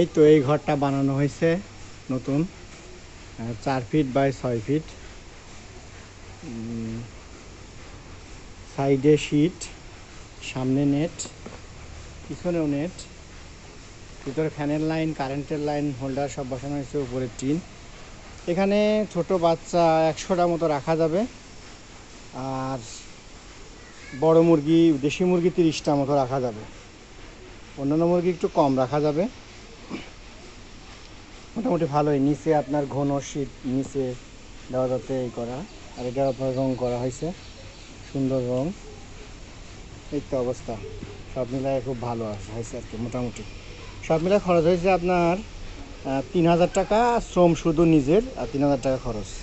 এই তো এই ঘরটা বানানো হয়েছে নতুন চার ফিট বাই ছয় ফিট সাইডে শিট সামনে নেট পিছনেও নেট ভিতরে ফ্যানের লাইন কারেন্টের লাইন হোল্ডার সব বসানো হয়েছে উপরে টিন এখানে ছোট বাচ্চা একশোটা মতো রাখা যাবে আর বড় মুরগি দেশি মুরগি তিরিশটা মতো রাখা যাবে অন্যান্য মুরগি একটু কম রাখা যাবে মোটামুটি ভালোই নিচে আপনার ঘন শীত নিচে দেওয়া যাতে এই করা আর এটা আপনার রং করা হয়েছে সুন্দর রং এই তো অবস্থা সব মিলায় খুব ভালো হয়েছে আর কি মোটামুটি সব মিলায় খরচ হয়েছে আপনার তিন হাজার টাকা শ্রম শুধু নিজের আর তিন হাজার টাকা খরচ